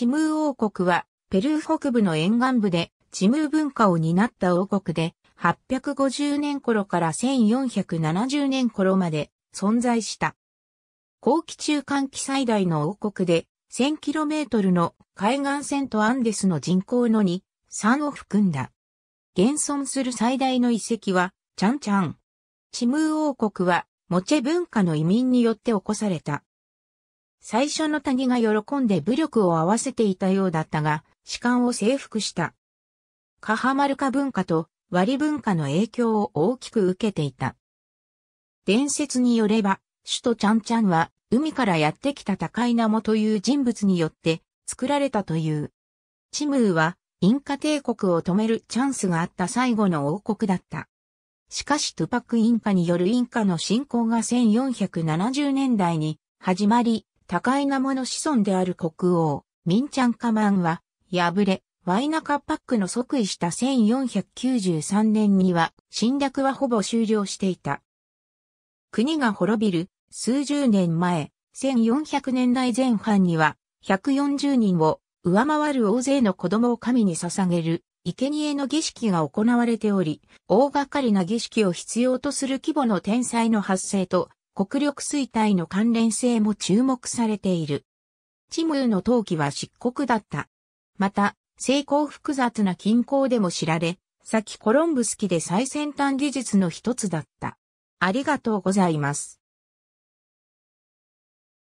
チムー王国は、ペルー北部の沿岸部で、チムー文化を担った王国で、850年頃から1470年頃まで存在した。後期中間期最大の王国で、1000km の海岸線とアンデスの人口の2、3を含んだ。現存する最大の遺跡は、チャンチャン。チムー王国は、モチェ文化の移民によって起こされた。最初の谷が喜んで武力を合わせていたようだったが、士官を征服した。カハマルカ文化と割文化の影響を大きく受けていた。伝説によれば、首都チャンチャンは海からやってきた高いナモという人物によって作られたという。チムーはインカ帝国を止めるチャンスがあった最後の王国だった。しかしトゥパクインカによるインカの侵攻が1470年代に始まり、高い名もの子孫である国王、ミンチャンカマンは、敗れ、ワイナカパックの即位した1493年には、侵略はほぼ終了していた。国が滅びる、数十年前、1400年代前半には、140人を上回る大勢の子供を神に捧げる、生贄の儀式が行われており、大掛かりな儀式を必要とする規模の天才の発生と、国力衰退の関連性も注目されている。チムーの陶器は漆黒だった。また、成功複雑な均衡でも知られ、先コロンブスキで最先端技術の一つだった。ありがとうございます。